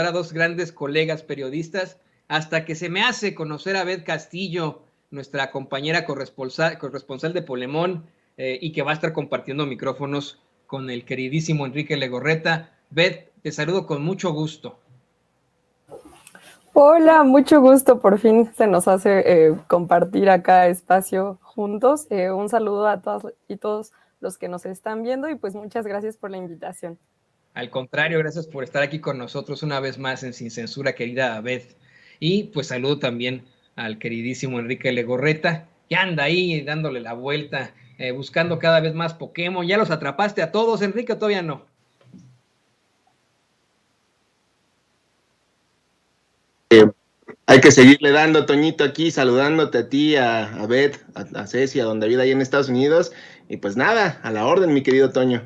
a dos grandes colegas periodistas hasta que se me hace conocer a Beth Castillo, nuestra compañera corresponsal, corresponsal de Polemón eh, y que va a estar compartiendo micrófonos con el queridísimo Enrique Legorreta. Beth, te saludo con mucho gusto. Hola, mucho gusto. Por fin se nos hace eh, compartir acá espacio juntos. Eh, un saludo a todas y todos los que nos están viendo y pues muchas gracias por la invitación. Al contrario, gracias por estar aquí con nosotros una vez más en Sin Censura, querida Abed, Y pues saludo también al queridísimo Enrique Legorreta, que anda ahí dándole la vuelta, eh, buscando cada vez más Pokémon. ¿Ya los atrapaste a todos, Enrique, todavía no? Eh, hay que seguirle dando, Toñito, aquí, saludándote a ti, a, a a, a Ceci, a Don David, ahí en Estados Unidos. Y pues nada, a la orden, mi querido Toño.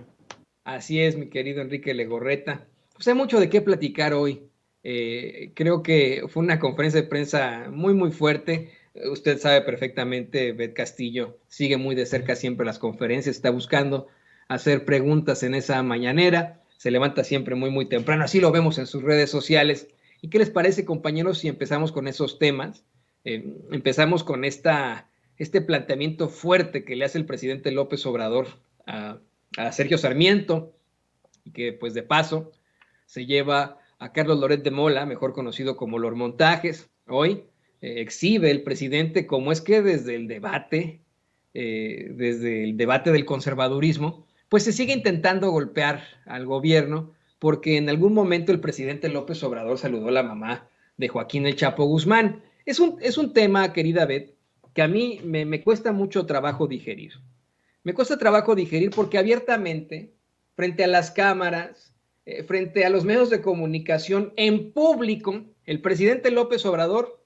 Así es, mi querido Enrique Legorreta. Pues hay mucho de qué platicar hoy. Eh, creo que fue una conferencia de prensa muy, muy fuerte. Eh, usted sabe perfectamente, Bet Castillo sigue muy de cerca siempre las conferencias, está buscando hacer preguntas en esa mañanera, se levanta siempre muy, muy temprano, así lo vemos en sus redes sociales. ¿Y qué les parece, compañeros, si empezamos con esos temas? Eh, empezamos con esta, este planteamiento fuerte que le hace el presidente López Obrador a, a Sergio Sarmiento, y que pues de paso se lleva a Carlos Loret de Mola, mejor conocido como Los Montajes. Hoy eh, exhibe el presidente como es que desde el debate, eh, desde el debate del conservadurismo, pues se sigue intentando golpear al gobierno, porque en algún momento el presidente López Obrador saludó a la mamá de Joaquín El Chapo Guzmán. Es un, es un tema, querida Beth, que a mí me, me cuesta mucho trabajo digerir me cuesta trabajo digerir porque abiertamente, frente a las cámaras, eh, frente a los medios de comunicación, en público, el presidente López Obrador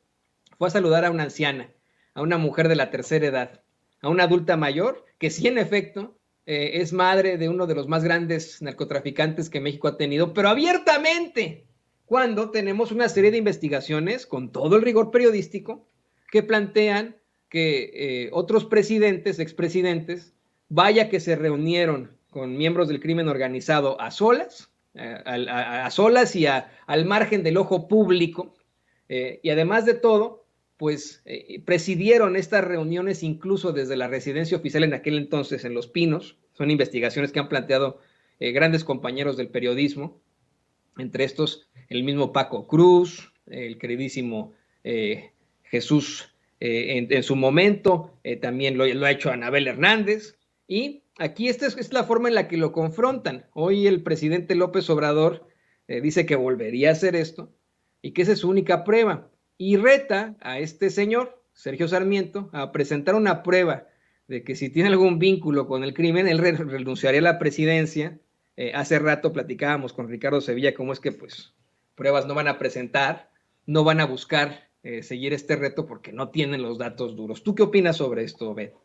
fue a saludar a una anciana, a una mujer de la tercera edad, a una adulta mayor, que sí, en efecto, eh, es madre de uno de los más grandes narcotraficantes que México ha tenido, pero abiertamente, cuando tenemos una serie de investigaciones con todo el rigor periodístico que plantean que eh, otros presidentes, expresidentes, Vaya que se reunieron con miembros del crimen organizado a solas, eh, a, solas y al margen del ojo público. Eh, y además de todo, pues eh, presidieron estas reuniones incluso desde la residencia oficial en aquel entonces en Los Pinos. Son investigaciones que han planteado grandes compañeros del periodismo, entre estos el mismo Paco Cruz, el queridísimo Jesús en, su momento, también lo ha hecho Anabel Hernández. Y aquí esta es, la forma en la que lo confrontan. Hoy el presidente López Obrador eh, dice que volvería a hacer esto y que esa es su única prueba. Y reta a este señor, Sergio Sarmiento, a presentar una prueba de que si tiene algún vínculo con el crimen, él renunciaría a la presidencia. Eh, hace rato platicábamos con Ricardo Sevilla cómo es que pues pruebas no van a presentar, no van a buscar eh, seguir este reto porque no tienen los datos duros. ¿Tú qué opinas sobre esto, Beto?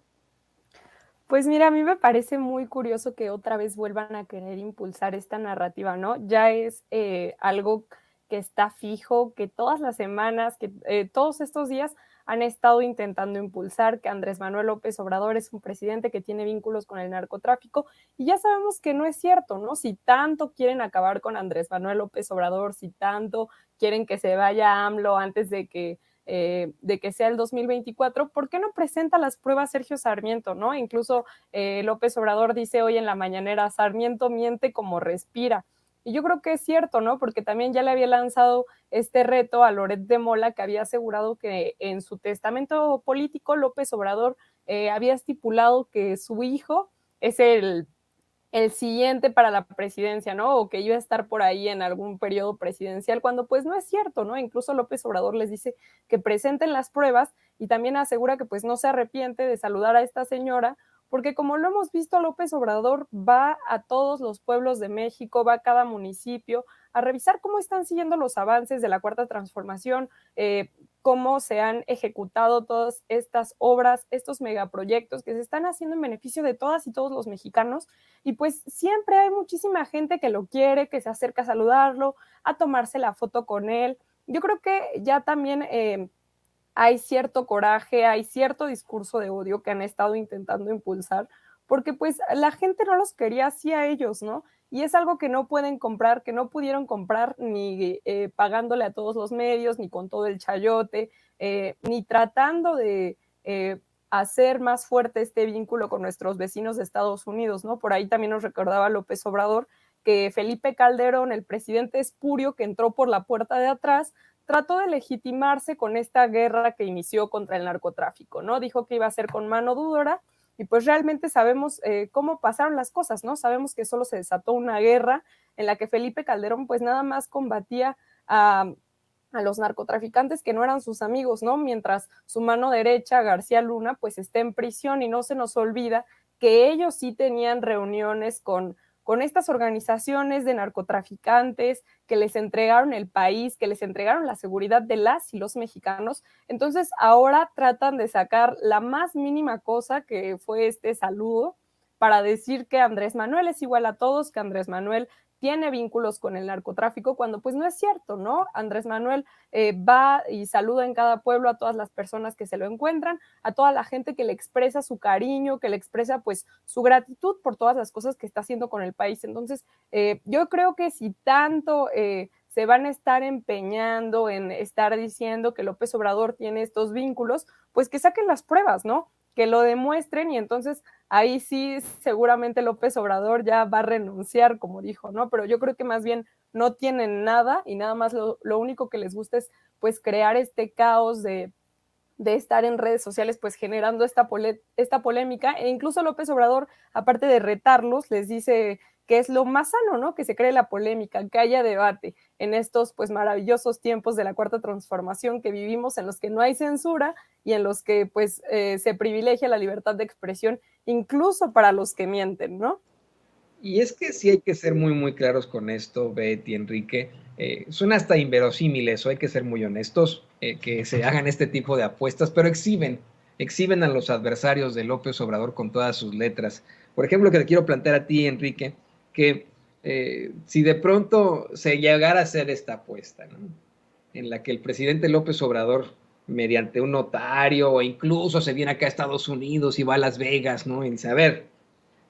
Pues mira, a mí me parece muy curioso que otra vez vuelvan a querer impulsar esta narrativa, ¿no? Ya es eh, algo que está fijo, que todas las semanas, que eh, todos estos días han estado intentando impulsar que Andrés Manuel López Obrador es un presidente que tiene vínculos con el narcotráfico y ya sabemos que no es cierto, ¿no? Si tanto quieren acabar con Andrés Manuel López Obrador, si tanto quieren que se vaya AMLO antes de que eh, de que sea el 2024, ¿por qué no presenta las pruebas Sergio Sarmiento? ¿no? Incluso eh, López Obrador dice hoy en la mañanera, Sarmiento miente como respira. Y yo creo que es cierto, ¿no? Porque también ya le había lanzado este reto a Loret de Mola, que había asegurado que en su testamento político López Obrador eh, había estipulado que su hijo es el el siguiente para la presidencia, ¿no? O que iba a estar por ahí en algún periodo presidencial, cuando pues no es cierto, ¿no? Incluso López Obrador les dice que presenten las pruebas y también asegura que pues no se arrepiente de saludar a esta señora, porque como lo hemos visto, López Obrador va a todos los pueblos de México, va a cada municipio a revisar cómo están siguiendo los avances de la cuarta transformación, eh, cómo se han ejecutado todas estas obras, estos megaproyectos que se están haciendo en beneficio de todas y todos los mexicanos. Y pues siempre hay muchísima gente que lo quiere, que se acerca a saludarlo, a tomarse la foto con él. Yo creo que ya también eh, hay cierto coraje, hay cierto discurso de odio que han estado intentando impulsar, porque pues la gente no los quería así a ellos, ¿no? y es algo que no pueden comprar, que no pudieron comprar ni eh, pagándole a todos los medios, ni con todo el chayote, eh, ni tratando de eh, hacer más fuerte este vínculo con nuestros vecinos de Estados Unidos, ¿no? Por ahí también nos recordaba López Obrador que Felipe Calderón, el presidente espurio que entró por la puerta de atrás, trató de legitimarse con esta guerra que inició contra el narcotráfico, ¿no? Dijo que iba a ser con mano dura y pues realmente sabemos eh, cómo pasaron las cosas, ¿no? Sabemos que solo se desató una guerra en la que Felipe Calderón pues nada más combatía a, a los narcotraficantes que no eran sus amigos, ¿no? Mientras su mano derecha, García Luna, pues está en prisión y no se nos olvida que ellos sí tenían reuniones con con estas organizaciones de narcotraficantes que les entregaron el país, que les entregaron la seguridad de las y los mexicanos. Entonces ahora tratan de sacar la más mínima cosa que fue este saludo para decir que Andrés Manuel es igual a todos, que Andrés Manuel tiene vínculos con el narcotráfico, cuando pues no es cierto, ¿no? Andrés Manuel eh, va y saluda en cada pueblo a todas las personas que se lo encuentran, a toda la gente que le expresa su cariño, que le expresa pues su gratitud por todas las cosas que está haciendo con el país. Entonces, eh, yo creo que si tanto... Eh, se van a estar empeñando en estar diciendo que López Obrador tiene estos vínculos, pues que saquen las pruebas, ¿no? que lo demuestren y entonces ahí sí seguramente López Obrador ya va a renunciar, como dijo, ¿no? Pero yo creo que más bien no tienen nada y nada más lo, único que les gusta es pues crear este caos de, estar en redes sociales pues generando esta, esta polémica e incluso López Obrador, aparte de retarlos, les dice que es lo más sano, ¿no? Que se cree la polémica, que haya debate en estos pues maravillosos tiempos de la cuarta transformación que vivimos en los que no hay censura y en los que pues eh, se privilegia la libertad de expresión incluso para los que mienten, ¿no? Y es que sí hay que ser muy, muy claros con esto, Betty, Enrique. son eh, suena hasta inverosímiles, eso, hay que ser muy honestos, eh, que se hagan este tipo de apuestas, pero exhiben, exhiben a los adversarios de López Obrador con todas sus letras. Por ejemplo, que te quiero plantear a ti, Enrique, que si de pronto se llegara a hacer esta apuesta, ¿no? en la que el presidente López Obrador mediante un notario o incluso se viene acá a Estados Unidos y va a Las Vegas, ¿no? Y saber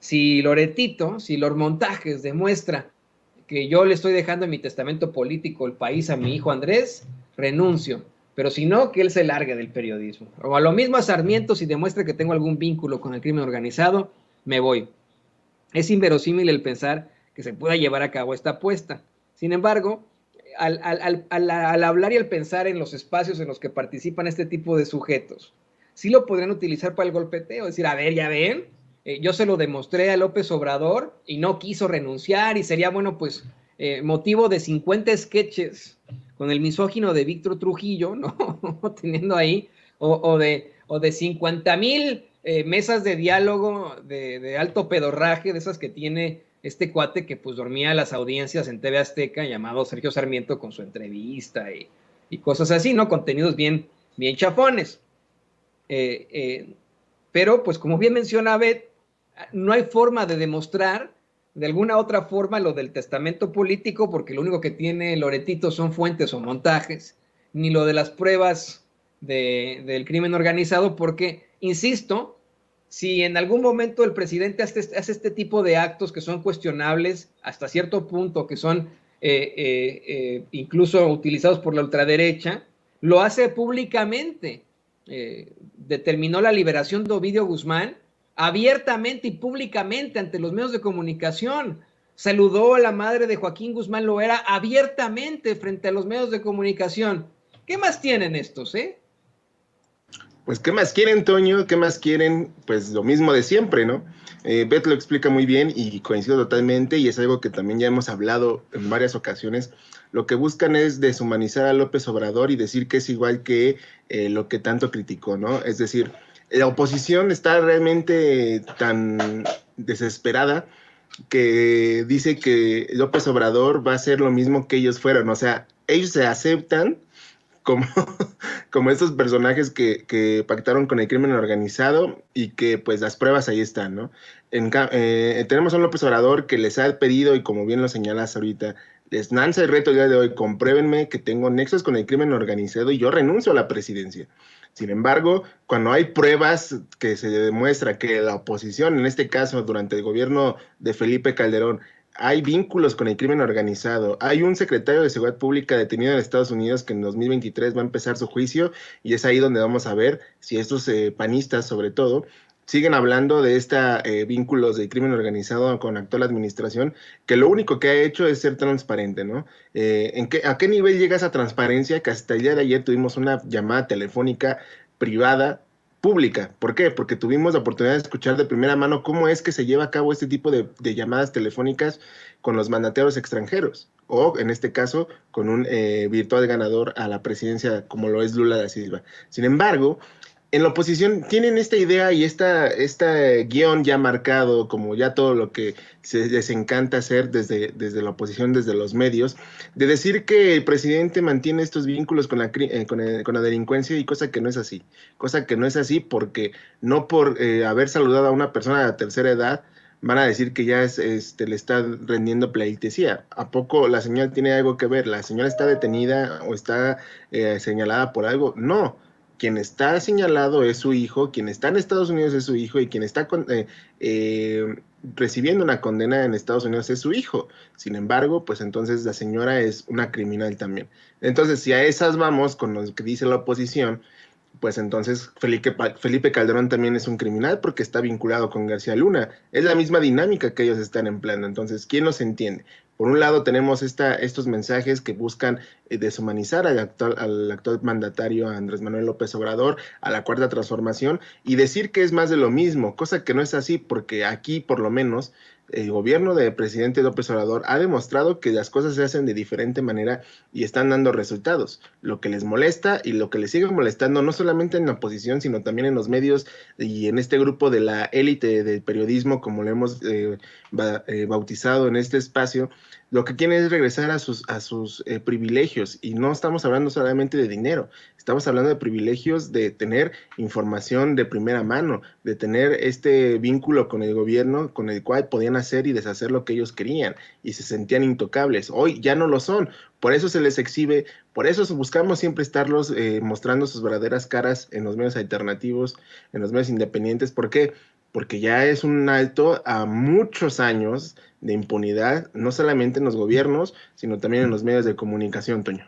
si Loretito, si los montajes demuestra que yo le estoy dejando en mi testamento político el país a mi hijo Andrés, renuncio. Pero si no, que él se largue del periodismo. O a lo mismo a Sarmiento, si demuestra que tengo algún vínculo con el crimen organizado, me voy. Es inverosímil el pensar que se pueda llevar a cabo esta apuesta. Sin embargo, al, hablar y al pensar en los espacios en los que participan este tipo de sujetos, sí lo podrían utilizar para el golpeteo, decir, a ver, ya ven, eh, yo se lo demostré a López Obrador y no quiso renunciar y sería, bueno, pues eh, motivo de 50 sketches con el misógino de Víctor Trujillo, ¿no? Teniendo ahí, o, de, o de 50 mil eh, mesas de diálogo de, de alto pedorraje, de esas que tiene este cuate que pues dormía las audiencias en TV Azteca llamado Sergio Sarmiento con su entrevista y, cosas así, ¿no? Contenidos bien, bien chafones. Eh, eh, pero pues como bien menciona Beth no hay forma de demostrar de alguna otra forma lo del testamento político porque lo único que tiene Loretito son fuentes o montajes, ni lo de las pruebas del crimen organizado porque, insisto, si en algún momento el presidente este, hace, este tipo de actos que son cuestionables hasta cierto punto, que son eh, eh, eh, incluso utilizados por la ultraderecha, lo hace públicamente. determinó la liberación de Ovidio Guzmán abiertamente y públicamente ante los medios de comunicación. Saludó a la madre de Joaquín Guzmán Loera abiertamente frente a los medios de comunicación. ¿Qué más tienen estos, eh? Pues, ¿qué más quieren, Toño? ¿Qué más quieren? Pues lo mismo de siempre, ¿no? Eh, Beth lo explica muy bien y coincido totalmente, y es algo que también ya hemos hablado en varias ocasiones. Lo que buscan es deshumanizar a López Obrador y decir que es igual que eh, lo que tanto criticó, ¿no? Es decir, la oposición está realmente tan desesperada que dice que López Obrador va a ser lo mismo que ellos fueron, o sea, ellos se aceptan como, estos personajes que, pactaron con el crimen organizado y que pues las pruebas ahí están, ¿no? En, eh, tenemos a un López Obrador que les ha pedido, y como bien lo señalas ahorita, les lanza el reto el día de hoy, compruébenme que tengo nexos con el crimen organizado y yo renuncio a la presidencia. Sin embargo, cuando hay pruebas que se demuestra que la oposición, en este caso durante el gobierno de Felipe Calderón, hay vínculos con el crimen organizado. Hay un secretario de Seguridad Pública detenido en Estados Unidos que en 2023 va a empezar su juicio y es ahí donde vamos a ver si estos eh, panistas, sobre todo, siguen hablando de esta eh, vínculos del crimen organizado con la actual administración, que lo único que ha hecho es ser transparente, ¿no? Eh, ¿en qué, ¿A qué nivel llega esa transparencia? Que hasta el día de ayer tuvimos una llamada telefónica privada pública. ¿Por qué? Porque tuvimos la oportunidad de escuchar de primera mano cómo es que se lleva a cabo este tipo de, llamadas telefónicas con los mandateros extranjeros, o en este caso, con un eh, virtual ganador a la presidencia como lo es Lula da Silva. Sin embargo, en la oposición tienen esta idea y esta, este guión ya marcado, como ya todo lo que se les encanta hacer desde, desde la oposición, desde los medios, de decir que el presidente mantiene estos vínculos con la, eh, eh, con, la delincuencia y cosa que no es así. Cosa que no es así porque no por eh, haber saludado a una persona de tercera edad van a decir que ya este, le está rendiendo pleitesía. ¿A poco la señora tiene algo que ver? ¿La señora está detenida o está señalada por algo? No quien está señalado es su hijo, quien está en Estados Unidos es su hijo y quien está con, eh, eh, recibiendo una condena en Estados Unidos es su hijo. Sin embargo, pues entonces la señora es una criminal también. Entonces, si a esas vamos con lo que dice la oposición, pues entonces Felipe, Calderón también es un criminal porque está vinculado con García Luna. Es la misma dinámica que ellos están empleando. Entonces, ¿quién nos entiende? Por un lado tenemos esta, estos mensajes que buscan eh, deshumanizar al al actual mandatario Andrés Manuel López Obrador, a la cuarta transformación, y decir que es más de lo mismo, cosa que no es así porque aquí por lo menos el gobierno del presidente López Obrador ha demostrado que las cosas se hacen de diferente manera y están dando resultados. Lo que les molesta y lo que les sigue molestando no solamente en la oposición, sino también en los medios y en este grupo de la élite del periodismo, como lo hemos eh, eh, bautizado en este espacio, lo que quieren es regresar a sus, a sus eh, privilegios y no estamos hablando solamente de dinero, estamos hablando de privilegios de tener información de primera mano, de tener este vínculo con el gobierno con el cual podían hacer y deshacer lo que ellos querían y se sentían intocables. Hoy ya no lo son, por eso se les exhibe, por eso buscamos siempre estarlos eh, mostrando sus verdaderas caras en los medios alternativos, en los medios independientes, porque porque ya es un alto a muchos años de impunidad, no solamente en los gobiernos, sino también en los medios de comunicación, Toño.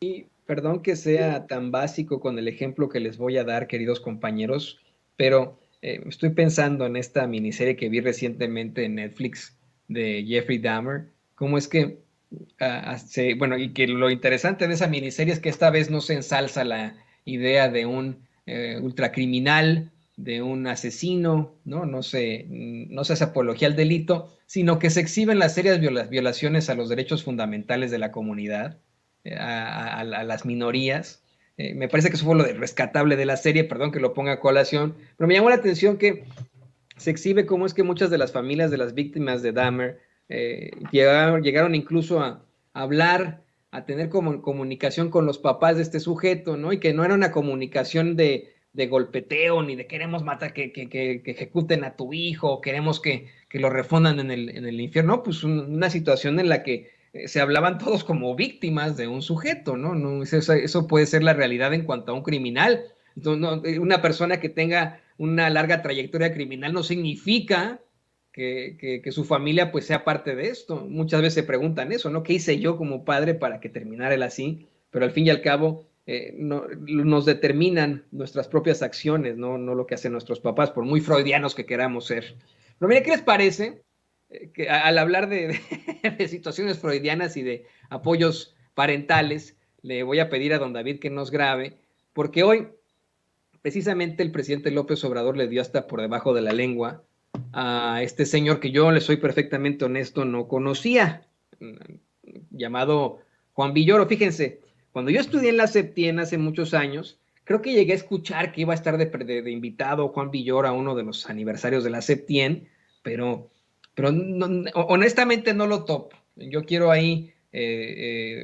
Y perdón que sea tan básico con el ejemplo que les voy a dar, queridos compañeros, pero eh, estoy pensando en esta miniserie que vi recientemente en Netflix de Jeffrey Dahmer, cómo es que, ah, bueno, y que lo interesante de esa miniserie es que esta vez no se ensalza la idea de un eh, ultracriminal de un asesino, ¿no? No se, no hace apología al delito, sino que se exhiben las serias violaciones a los derechos fundamentales de la comunidad, eh, a, las minorías. Eh, me parece que eso fue lo de rescatable de la serie, perdón que lo ponga a colación, pero me llamó la atención que se exhibe cómo es que muchas de las familias de las víctimas de Dahmer eh, llegaron, llegaron, incluso a, a hablar a tener como comunicación con los papás de este sujeto, ¿no? Y que no era una comunicación de, de golpeteo, ni de queremos matar, que, ejecuten a tu hijo, queremos que, lo refondan en el, infierno, pues una situación en la que eh, se hablaban todos como víctimas de un sujeto, ¿no? no eso, eso puede ser la realidad en cuanto a un criminal. Entonces, eh, una persona que tenga una larga trayectoria criminal no significa que, su familia pues sea parte de esto. Muchas veces se preguntan eso, ¿no? ¿Qué hice yo como padre para que terminara él así? Pero al fin y al cabo, eh, nos determinan nuestras propias acciones, ¿no? no lo que hacen nuestros papás, por muy freudianos que queramos ser. Pero mira, ¿qué les parece? Eh, que al hablar de, situaciones freudianas y de apoyos parentales, le voy a pedir a don David que nos grabe, porque hoy precisamente el presidente López Obrador le dio hasta por debajo de la lengua a este señor que yo le soy perfectamente honesto, no conocía, mm, llamado Juan Villoro. Fíjense, cuando yo estudié en la Septien hace muchos años, creo que llegué a escuchar que iba a estar de, invitado Juan Villor a uno de los aniversarios de la Septien, pero, pero honestamente no lo topo. Yo quiero ahí eh,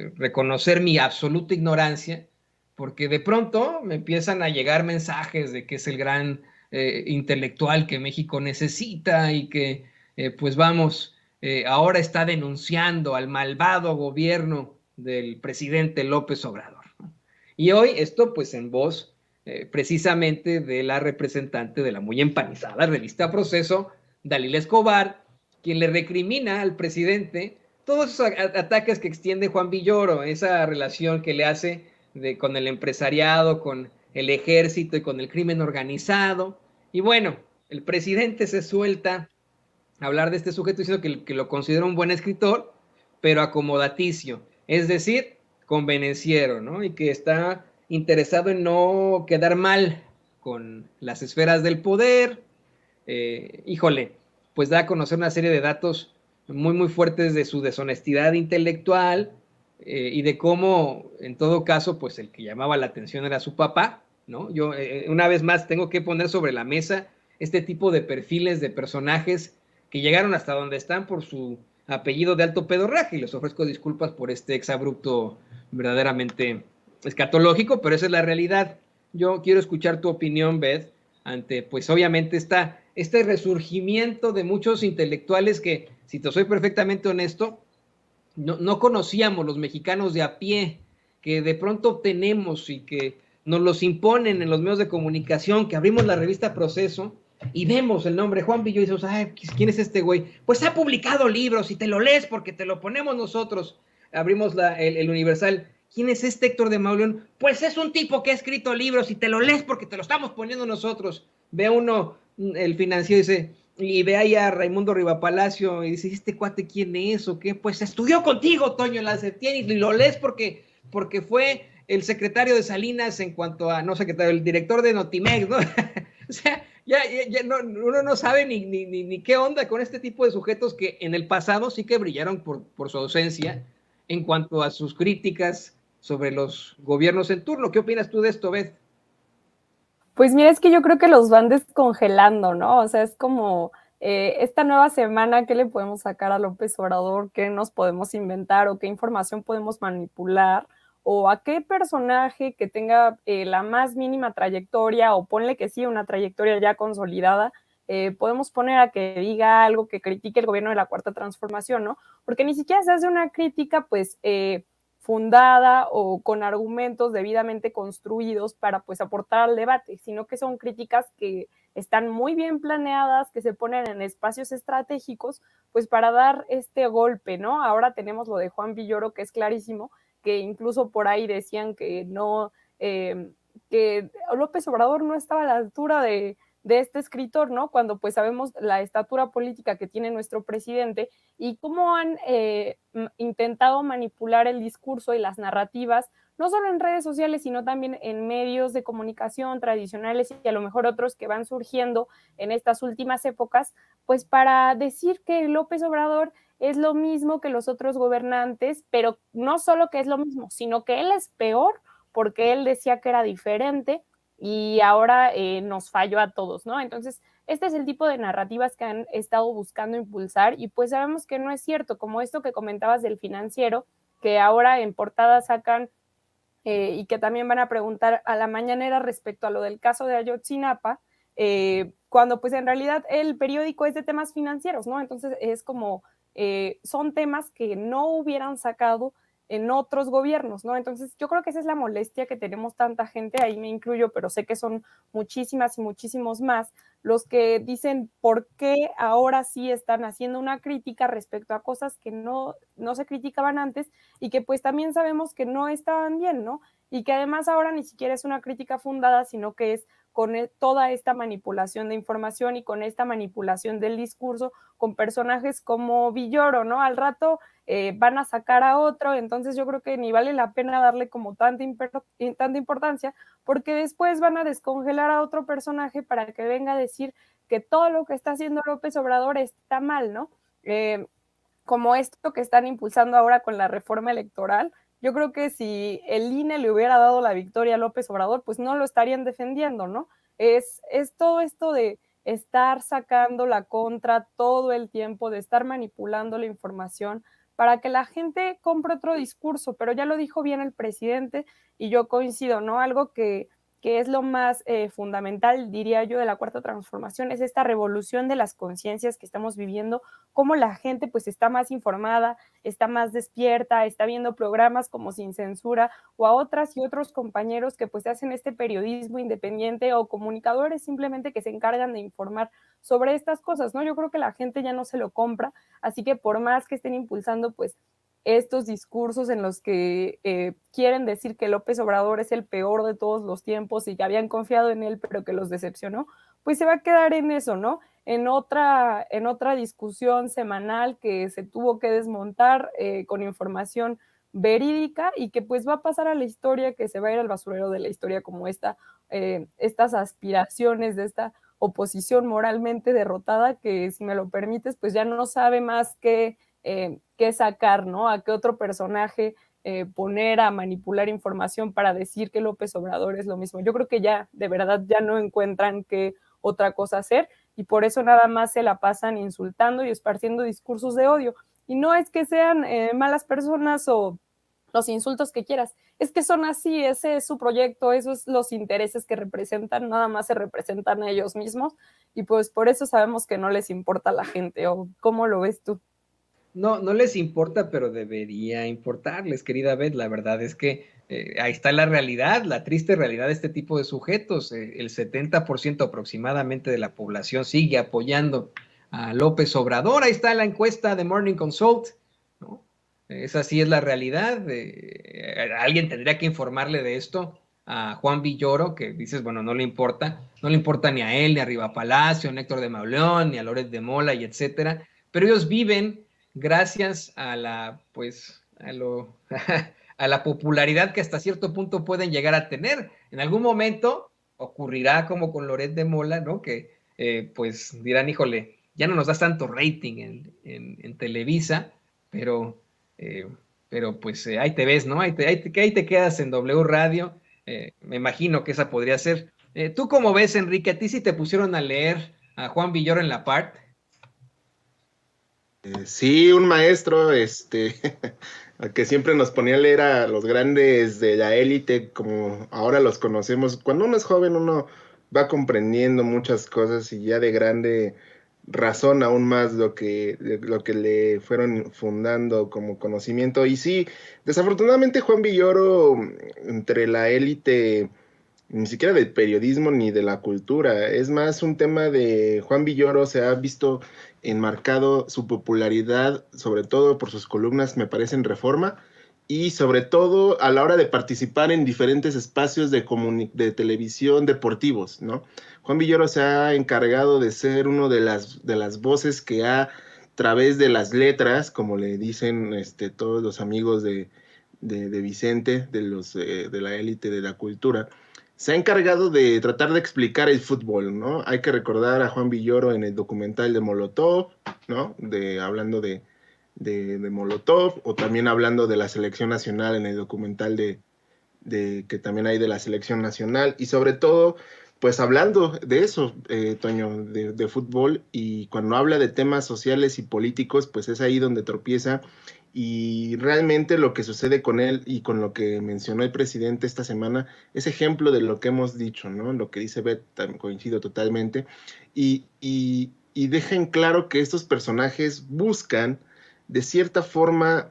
eh, reconocer mi absoluta ignorancia, porque de pronto me empiezan a llegar mensajes de que es el gran eh, intelectual que México necesita y que, pues vamos, ahora está denunciando al malvado gobierno del presidente López Obrador. Y hoy esto pues en voz eh, precisamente de la representante de la muy empanizada revista Proceso, Dalila Escobar, quien le recrimina al presidente todos esos ataques que extiende Juan Villoro, esa relación que le hace de, con el empresariado, con el ejército y con el crimen organizado. Y bueno, el presidente se suelta a hablar de este sujeto diciendo que lo considera un buen escritor, pero acomodaticio es decir, convenenciero, ¿no? Y que está interesado en no quedar mal con las esferas del poder. Eh, híjole, pues da a conocer una serie de datos muy, muy fuertes de su deshonestidad intelectual eh, y de cómo, en todo caso, pues el que llamaba la atención era su papá, ¿no? Yo, eh, una vez más, tengo que poner sobre la mesa este tipo de perfiles de personajes que llegaron hasta donde están por su apellido de alto pedorraje y les ofrezco disculpas por este exabrupto verdaderamente escatológico, pero esa es la realidad. Yo quiero escuchar tu opinión, Beth, ante, pues obviamente, está este resurgimiento de muchos intelectuales que, si te soy perfectamente honesto, no, no conocíamos los mexicanos de a pie, que de pronto tenemos y que nos los imponen en los medios de comunicación, que abrimos la revista Proceso y vemos el nombre Juan Villó y ¿quién es este güey? Pues ha publicado libros y te lo lees porque te lo ponemos nosotros. Abrimos la, el, Universal. ¿Quién es este Héctor de Mauleón? Pues es un tipo que ha escrito libros y te lo lees porque te lo estamos poniendo nosotros. Ve uno, mm, el financiero dice, y ve ahí a Raimundo Rivapalacio y dice, ¿este cuate quién es o qué? Pues estudió contigo, Toño, Lanzettien, y lo lees porque, porque fue el secretario de Salinas en cuanto a, no secretario, el director de Notimex, ¿no? o sea, ya, ya, no, uno no sabe ni, ni, qué onda con este tipo de sujetos que en el pasado sí que brillaron por, su ausencia en cuanto a sus críticas sobre los gobiernos en turno. ¿Qué opinas tú de esto, Beth? Pues mira, es que yo creo que los van descongelando, ¿no? O sea, es como eh, esta nueva semana, ¿qué le podemos sacar a López Obrador? ¿Qué nos podemos inventar o qué información podemos manipular? o a qué personaje que tenga eh, la más mínima trayectoria o ponle que sí, una trayectoria ya consolidada, eh, podemos poner a que diga algo que critique el gobierno de la cuarta transformación, ¿no? Porque ni siquiera se hace una crítica, pues, eh, fundada o con argumentos debidamente construidos para, pues, aportar al debate, sino que son críticas que están muy bien planeadas, que se ponen en espacios estratégicos, pues, para dar este golpe, ¿no? Ahora tenemos lo de Juan Villoro, que es clarísimo, que incluso por ahí decían que no, eh, que López Obrador no estaba a la altura de, este escritor, ¿no? Cuando pues sabemos la estatura política que tiene nuestro presidente y cómo han eh, intentado manipular el discurso y las narrativas no solo en redes sociales, sino también en medios de comunicación tradicionales y a lo mejor otros que van surgiendo en estas últimas épocas, pues para decir que López Obrador es lo mismo que los otros gobernantes, pero no solo que es lo mismo, sino que él es peor porque él decía que era diferente y ahora eh, nos falló a todos, ¿no? Entonces, este es el tipo de narrativas que han estado buscando impulsar y pues sabemos que no es cierto, como esto que comentabas del financiero, que ahora en portada sacan eh, y que también van a preguntar a la mañanera respecto a lo del caso de Ayotzinapa, eh, cuando pues en realidad el periódico es de temas financieros, ¿no? Entonces es como, eh, son temas que no hubieran sacado en otros gobiernos, ¿no? Entonces, yo creo que esa es la molestia que tenemos tanta gente, ahí me incluyo, pero sé que son muchísimas y muchísimos más, los que dicen por qué ahora sí están haciendo una crítica respecto a cosas que no, no se criticaban antes y que pues también sabemos que no estaban bien, ¿no? Y que además ahora ni siquiera es una crítica fundada, sino que es con e, toda esta manipulación de información y con esta manipulación del discurso con personajes como Villoro, ¿no? Al rato eh, van a sacar a otro, entonces yo creo que ni vale la pena darle como tanta, importancia, porque después van a descongelar a otro personaje para que venga a decir que todo lo que está haciendo López Obrador está mal, ¿no? Eh, como esto que están impulsando ahora con la reforma electoral, yo creo que si el INE le hubiera dado la victoria a López Obrador, pues no lo estarían defendiendo, ¿no? Es, es todo esto de estar sacando la contra todo el tiempo, de estar manipulando la información para que la gente compre otro discurso, pero ya lo dijo bien el presidente y yo coincido, ¿no? Algo que que es lo más eh, fundamental, diría yo, de la cuarta transformación, es esta revolución de las conciencias que estamos viviendo, cómo la gente pues está más informada, está más despierta, está viendo programas como Sin Censura o a otras y otros compañeros que pues hacen este periodismo independiente o comunicadores simplemente que se encargan de informar sobre estas cosas, ¿no? Yo creo que la gente ya no se lo compra, así que por más que estén impulsando pues estos discursos en los que eh, quieren decir que López Obrador es el peor de todos los tiempos y que habían confiado en él pero que los decepcionó, pues se va a quedar en eso, ¿no? En otra, en otra discusión semanal que se tuvo que desmontar eh, con información verídica y que pues va a pasar a la historia, que se va a ir al basurero de la historia como esta, eh, estas aspiraciones de esta oposición moralmente derrotada que si me lo permites pues ya no sabe más que eh, qué sacar, ¿no? A qué otro personaje eh, poner a manipular información para decir que López Obrador es lo mismo. Yo creo que ya, de verdad, ya no encuentran qué otra cosa hacer y por eso nada más se la pasan insultando y esparciendo discursos de odio. Y no es que sean eh, malas personas o los insultos que quieras, es que son así, ese es su proyecto, esos son los intereses que representan, nada más se representan a ellos mismos y pues por eso sabemos que no les importa a la gente o cómo lo ves tú. No, no les importa, pero debería importarles, querida Beth. La verdad es que eh, ahí está la realidad, la triste realidad de este tipo de sujetos. Eh, el 70% aproximadamente de la población sigue apoyando a López Obrador. Ahí está la encuesta de Morning Consult. ¿no? Esa sí es la realidad. Eh, alguien tendría que informarle de esto a Juan Villoro, que dices, bueno, no le importa, no le importa ni a él, ni a Riva Palacio, ni a Héctor de Mauleón, ni a Loret de Mola, y etcétera. Pero ellos viven gracias a la, pues, a lo, a la popularidad que hasta cierto punto pueden llegar a tener. En algún momento ocurrirá como con Loret de Mola, ¿no? Que eh, pues dirán, híjole, ya no nos das tanto rating en, Televisa, pero, eh, pero pues eh, ahí te ves, ¿no? Ahí te, ahí te, quedas en W Radio. me imagino que esa podría ser. ¿Tú cómo ves, Enrique? ¿A ti si te pusieron a leer a Juan Villoro en la parte? Eh, sí, un maestro, este, que siempre nos ponía a leer a los grandes de la élite, como ahora los conocemos. Cuando uno es joven, uno va comprendiendo muchas cosas y ya de grande razón aún más lo que, lo que le fueron fundando como conocimiento. Y sí, desafortunadamente Juan Villoro, entre la élite ni siquiera del periodismo ni de la cultura, es más un tema de Juan Villoro se ha visto enmarcado su popularidad, sobre todo por sus columnas, me parece, en Reforma, y sobre todo a la hora de participar en diferentes espacios de, televisión deportivos, ¿no? Juan Villoro se ha encargado de ser uno de las, de las voces que ha, a través de las letras, como le dicen este, todos los amigos de, de, Vicente, de, los, eh, de la élite de la cultura, se ha encargado de tratar de explicar el fútbol, ¿no? Hay que recordar a Juan Villoro en el documental de Molotov, ¿no? De, hablando de, Molotov, o también hablando de la selección nacional en el documental de, de, que también hay de la selección nacional, y sobre todo, pues hablando de eso, eh, Toño, de, de, fútbol, y cuando habla de temas sociales y políticos, pues es ahí donde tropieza y realmente lo que sucede con él y con lo que mencionó el presidente esta semana es ejemplo de lo que hemos dicho, ¿no? Lo que dice Beth, coincido totalmente, y, y, dejen claro que estos personajes buscan de cierta forma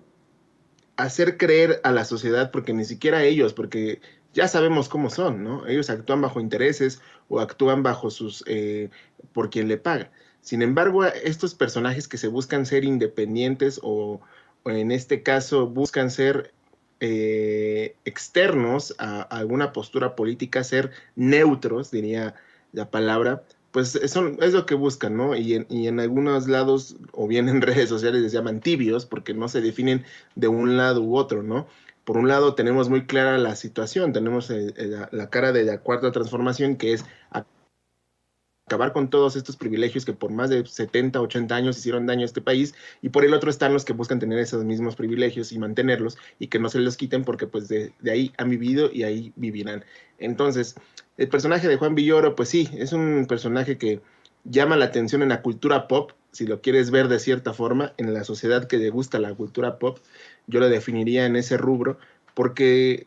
hacer creer a la sociedad, porque ni siquiera ellos, porque ya sabemos cómo son, ¿no? Ellos actúan bajo intereses o actúan bajo sus, eh, por quien le paga. Sin embargo, estos personajes que se buscan ser independientes o en este caso buscan ser eh, externos a, alguna postura política, ser neutros, diría la palabra, pues eso es lo que buscan, ¿no? Y en, algunos lados, o bien en redes sociales, les llaman tibios, porque no se definen de un lado u otro, ¿no? Por un lado tenemos muy clara la situación, tenemos eh, eh, la cara de la cuarta transformación que es acabar con todos estos privilegios que por más de 70, 80 años hicieron daño a este país, y por el otro están los que buscan tener esos mismos privilegios y mantenerlos y que no se los quiten porque pues de, de ahí han vivido y ahí vivirán. Entonces, el personaje de Juan Villoro, pues sí, es un personaje que llama la atención en la cultura pop, si lo quieres ver de cierta forma, en la sociedad que le gusta la cultura pop, yo lo definiría en ese rubro, porque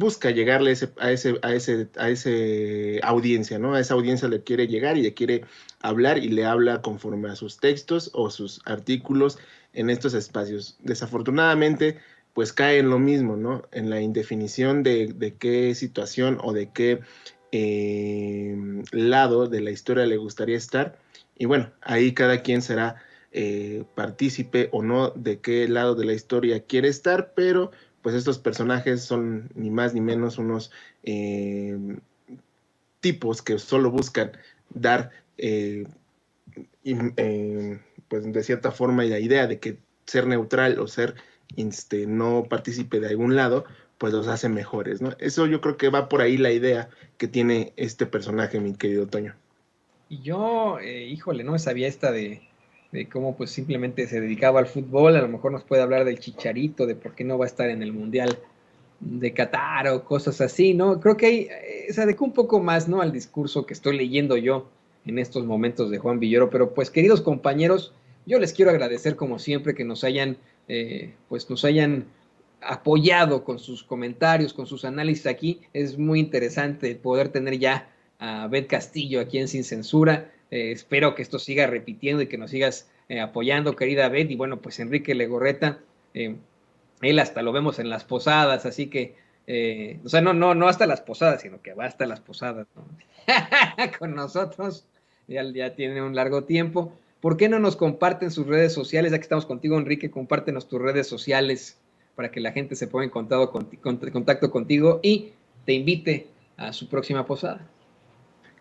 busca llegarle a, ese, a, ese, a ese audiencia, ¿no? A esa audiencia le quiere llegar y le quiere hablar y le habla conforme a sus textos o sus artículos en estos espacios. Desafortunadamente, pues cae en lo mismo, ¿no? En la indefinición de, qué situación o de qué eh, lado de la historia le gustaría estar. Y bueno, ahí cada quien será eh, partícipe o no de qué lado de la historia quiere estar, pero pues estos personajes son ni más ni menos unos eh, tipos que solo buscan dar, eh, eh, pues de cierta forma, la idea de que ser neutral o ser este, no partícipe de algún lado, pues los hace mejores, ¿no? Eso yo creo que va por ahí la idea que tiene este personaje, mi querido Toño. Y yo, híjole, no me sabía esta de, de cómo pues simplemente se dedicaba al fútbol, a lo mejor nos puede hablar del chicharito, de por qué no va a estar en el Mundial de Qatar o cosas así, ¿no? Creo que ahí eh, se adecuó un poco más, ¿no? Al discurso que estoy leyendo yo en estos momentos de Juan Villoro, pero pues queridos compañeros, yo les quiero agradecer como siempre que nos hayan, eh, pues nos hayan apoyado con sus comentarios, con sus análisis aquí. Es muy interesante poder tener ya a Bet Castillo aquí en Sin Censura. Eh, espero que esto siga repitiendo y que nos sigas eh, apoyando, querida Betty. Y bueno, pues Enrique Legorreta, eh, él hasta lo vemos en las posadas, así que, o sea, no, no, no hasta las posadas, sino que va hasta las posadas con nosotros. Ya, ya tiene un largo tiempo. ¿Por qué no nos comparten sus redes sociales? Ya que estamos contigo, Enrique. Compártenos tus redes sociales para que la gente se ponga en contacto contigo y te invite a su próxima posada.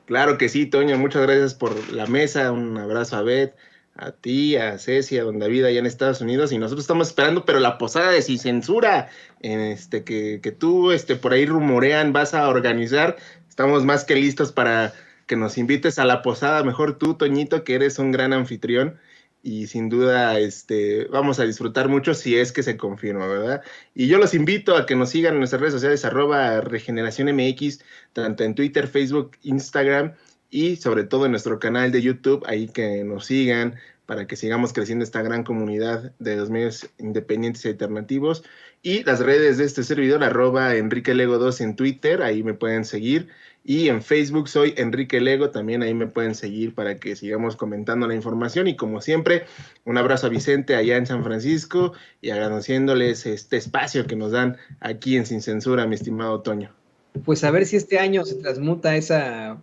Claro que sí, Toño, muchas gracias por la mesa, un abrazo a Beth, a ti, a Ceci, a Don David allá en Estados Unidos, y nosotros estamos esperando, pero la posada de sin censura, este, que, que tú este, por ahí rumorean, vas a organizar, estamos más que listos para que nos invites a la posada, mejor tú, Toñito, que eres un gran anfitrión y sin duda este, vamos a disfrutar mucho si es que se confirma, ¿verdad? Y yo los invito a que nos sigan en nuestras redes sociales, arroba Regeneración MX, tanto en Twitter, Facebook, Instagram y sobre todo en nuestro canal de YouTube, ahí que nos sigan para que sigamos creciendo esta gran comunidad de los medios independientes y alternativos. Y las redes de este servidor, arroba Enrique Lego 2 en Twitter, ahí me pueden seguir. Y en Facebook soy Enrique Lego, también ahí me pueden seguir para que sigamos comentando la información. Y como siempre, un abrazo a Vicente allá en San Francisco y agradeciéndoles este espacio que nos dan aquí en Sin Censura, mi estimado Toño. Pues a ver si este año se transmuta esa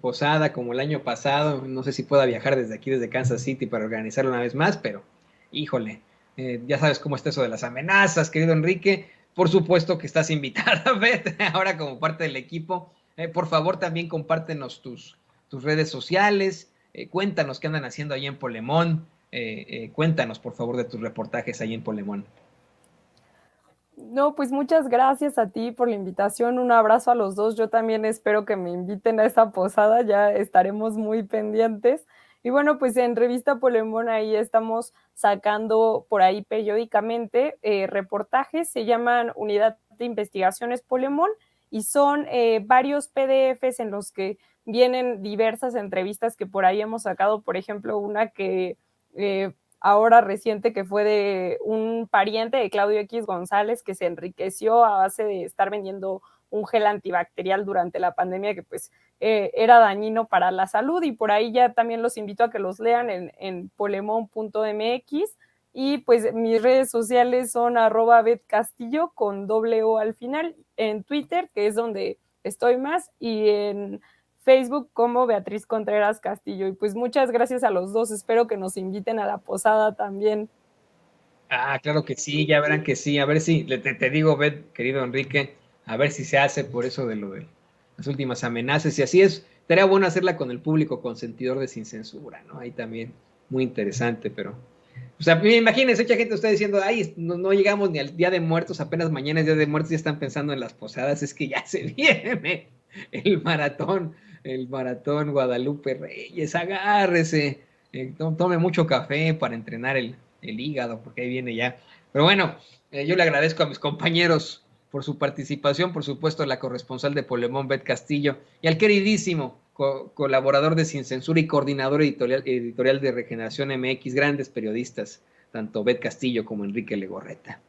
posada como el año pasado. No sé si pueda viajar desde aquí, desde Kansas City, para organizarlo una vez más, pero híjole, eh, ya sabes cómo está eso de las amenazas, querido Enrique. Por supuesto que estás invitada, Beth, ahora como parte del equipo eh, por favor, también compártenos tus, redes sociales, eh, cuéntanos qué andan haciendo ahí en Polemón, eh, cuéntanos, por favor, de tus reportajes ahí en Polemón. No, pues muchas gracias a ti por la invitación. Un abrazo a los dos. Yo también espero que me inviten a esa posada. Ya estaremos muy pendientes. Y bueno, pues en Revista Polemón ahí estamos sacando por ahí periódicamente reportajes. Se llaman Unidad de Investigaciones Polemón y son eh, varios PDFs en los que vienen diversas entrevistas que por ahí hemos sacado, por ejemplo, una que eh, ahora reciente que fue de un pariente de Claudio X González que se enriqueció a base de estar vendiendo un gel antibacterial durante la pandemia que pues eh, era dañino para la salud y por ahí ya también los invito a que los lean en, en polemón.mx y pues mis redes sociales son arroba betcastillo con doble O al final, en Twitter, que es donde estoy más, y en Facebook como Beatriz Contreras Castillo. Y pues muchas gracias a los dos, espero que nos inviten a la posada también. Ah, claro que sí, ya verán que sí. A ver si, te, te digo, Bet, querido Enrique, a ver si se hace por eso de lo de las últimas amenazas. Y así es, estaría bueno hacerla con el público consentidor de sin censura, ¿no? Ahí también, muy interesante, pero o sea, imagínense, mucha gente está diciendo, ay, no, llegamos ni al Día de Muertos, apenas mañana es Día de Muertos, ya están pensando en las posadas, es que ya se viene el maratón, el maratón Guadalupe Reyes, agárrese, eh, tome mucho café para entrenar el, hígado, porque ahí viene ya. Pero bueno, eh, yo le agradezco a mis compañeros por su participación, por supuesto, a la corresponsal de Polemón, Bet Castillo, y al queridísimo colaborador de Sin Censura y coordinador editorial, editorial de Regeneración MX, grandes periodistas, tanto Bet Castillo como Enrique Legorreta.